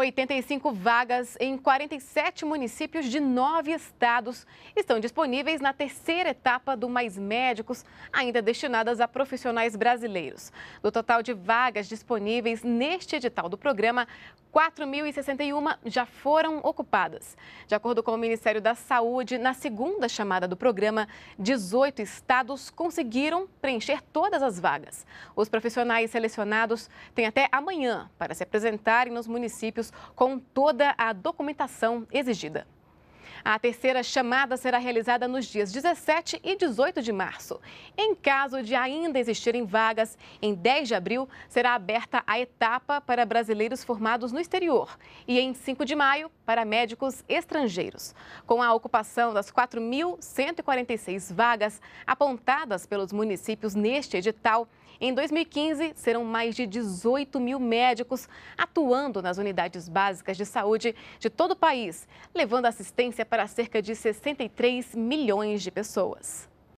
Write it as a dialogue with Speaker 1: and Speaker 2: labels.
Speaker 1: 85 vagas em 47 municípios de nove estados estão disponíveis na terceira etapa do Mais Médicos, ainda destinadas a profissionais brasileiros. Do total de vagas disponíveis neste edital do programa, 4.061 já foram ocupadas. De acordo com o Ministério da Saúde, na segunda chamada do programa, 18 estados conseguiram preencher todas as vagas. Os profissionais selecionados têm até amanhã para se apresentarem nos municípios com toda a documentação exigida. A terceira chamada será realizada nos dias 17 e 18 de março. Em caso de ainda existirem vagas, em 10 de abril será aberta a etapa para brasileiros formados no exterior e em 5 de maio para médicos estrangeiros. Com a ocupação das 4.146 vagas apontadas pelos municípios neste edital, em 2015 serão mais de 18 mil médicos atuando nas unidades básicas de saúde de todo o país, levando assistência para cerca de 63 milhões de pessoas.